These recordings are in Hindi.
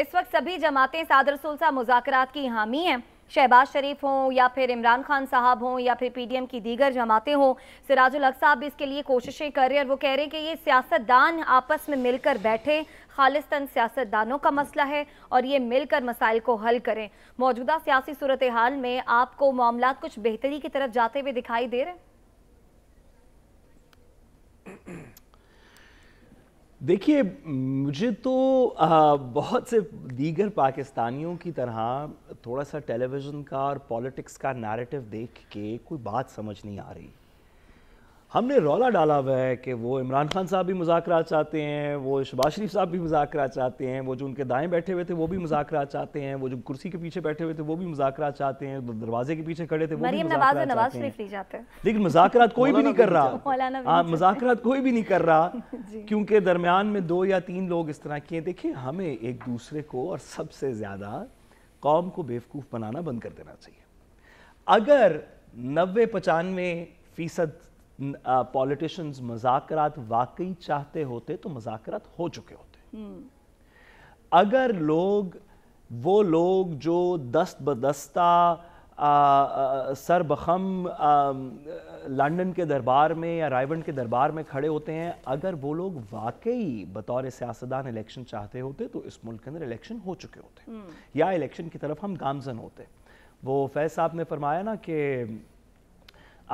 इस वक्त सभी जमातें सादर सुलसा मुजाकरात की हामी हैं शहबाज शरीफ हों या फिर इमरान खान साहब हों या फिर पीडीएम की दीगर जमातें हों सिराजुल हक साहब भी इसके लिए कोशिशें कर रहे हैं और वो कह रहे हैं कि ये सियासतदान आपस में मिलकर बैठे खालिस्तान सियासतदानों का मसला है और ये मिलकर मसाइल को हल करें मौजूदा सियासी सूरत हाल में आपको मामला कुछ बेहतरी की तरफ जाते हुए दिखाई दे रहे हैं देखिए मुझे तो आ, बहुत से दीगर पाकिस्तानियों की तरह थोड़ा सा टेलीविज़न का और पॉलिटिक्स का नैरेटिव देख के कोई बात समझ नहीं आ रही हमने रौला डाला हुआ है कि वो इमरान खान साहब भी मुजाकर चाहते हैं वो शबाज शरीफ साहब भी मुजाकर चाहते हैं वो जो उनके दाएं बैठे हुए थे वो भी मुजाकर चाहते हैं वो जो कुर्सी के पीछे बैठे हुए थे वो भी मुजाकर चाहते हैं दरवाजे के पीछे खड़े थे वो भी नवाज नवाज शरीफ नहीं लेकिन मुजाकर कोई भी नहीं कर रहा हाँ मुजाकर कोई भी नहीं कर रहा क्योंकि दरमियान में दो या तीन लोग इस तरह किए देखिए हमें एक दूसरे को और सबसे ज़्यादा कौम को बेवकूफ़ बनाना बंद कर देना चाहिए अगर नबे पचानवे फ़ीसद पॉलिटिशियंस मजाकरात वाकई चाहते होते तो मजाकरात हो चुके होते अगर लोग वो लोग जो दस्त बदस्ता सर बखम लंदन के दरबार में या रायवंड के दरबार में खड़े होते हैं अगर वो लोग वाकई बतौर सियासतदान इलेक्शन चाहते होते तो इस मुल्क के अंदर इलेक्शन हो चुके होते हम्म। या इलेक्शन की तरफ हम गामजन होते वो फैज साहब ने फरमाया ना कि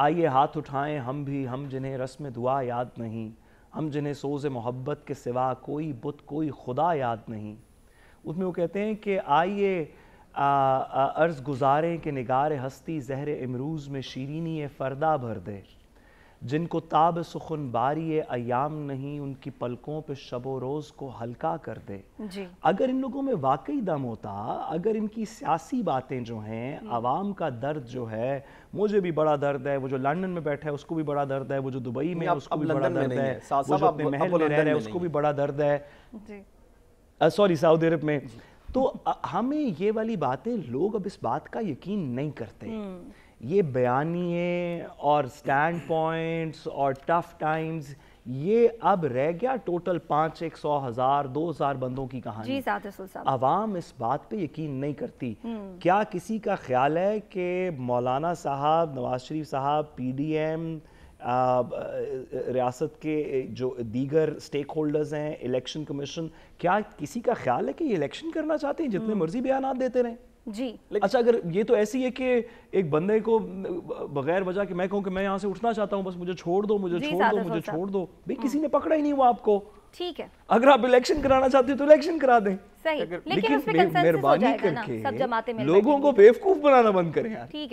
आइए हाथ उठाएं हम भी हम जिन्हें रस्म दुआ याद नहीं हम जिन्हें सोज़ मोहब्बत के सिवा कोई बुत कोई खुदा याद नहीं उसमें वो कहते हैं कि आइए अर्ज़ गुजारें कि निगार हस्ती जहर इमरूज़ में शीरीनी फ़रदा भर दे जिनको ताब सुखन बारी अयाम नहीं उनकी पलकों पे शबो रोज़ को हल्का कर दे जी। अगर इन लोगों में वाकई दम होता अगर इनकी सियासी बातें जो हैं आवाम का दर्द जो है मुझे भी बड़ा दर्द है वो जो लंदन में बैठा है उसको भी बड़ा दर्द है वो जो दुबई में उसको भी बड़ा दर्द है वो जो अपने महल में रह रहे हैं उसको भी बड़ा दर्द है सॉरी सऊदी अरब में तो हमें ये वाली बातें लोग अब इस बात का यकीन नहीं करते हम्म। ये बयानिए और स्टैंड पॉइंट्स और टफ टाइम्स ये अब रह गया टोटल पाँच एक सौ हजार दो हजार बंदों की कहानी आवाम इस बात पे यकीन नहीं करती हम्म। क्या किसी का ख्याल है कि मौलाना साहब नवाज शरीफ साहब पी डी एम रियासत के जो दीगर स्टेक होल्डर्स हैं इलेक्शन कमीशन क्या किसी का ख्याल है कि ये इलेक्शन करना चाहते हैं जितने हम्म। मर्जी बयान देते रहें जी अच्छा अगर ये तो ऐसी है कि एक बंदे को बगैर वजह के मैं कहूँ कि मैं यहाँ से उठना चाहता हूँ बस मुझे छोड़ दो मुझे छोड़ दो मुझे छोड़ दो भाई किसी हम्म। ने पकड़ा ही नहीं हुआ आपको ठीक है अगर आप इलेक्शन कराना चाहते हो तो इलेक्शन करा दें सही लेकिन मेहरबानी करके लोगों को बेवकूफ बनाना बंद करें ठीक है